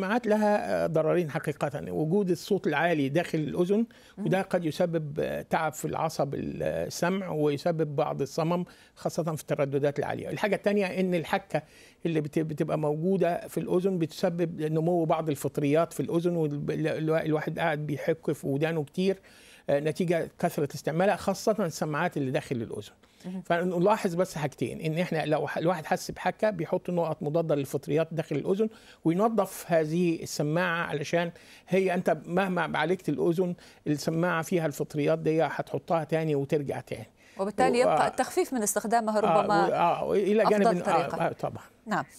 السماعات لها آه، ضررين حقيقة وجود الصوت العالي داخل الأذن وده قد يسبب آه، تعب في العصب آه، السمع ويسبب بعض الصمم خاصة في الترددات العالية الحاجة الثانية أن الحكة اللي بتبقى موجودة في الأذن بتسبب نمو بعض الفطريات في الأذن والواحد قاعد بيحك في ودانه كتير نتيجه كثره استعمالها خاصه السماعات اللي داخل الاذن فنلاحظ بس حاجتين ان احنا لو الواحد حس بحكه بيحط نقط مضاده للفطريات داخل الاذن وينظف هذا هذه السماعه علشان هي انت مهما عالجت الاذن السماعه فيها الفطريات دي هتحطها تاني وترجع تاني وبالتالي يبقى التخفيف من استخدامها آه، ربما آه آه إلى جانب أفضل طريقة آه آه طبعا نعم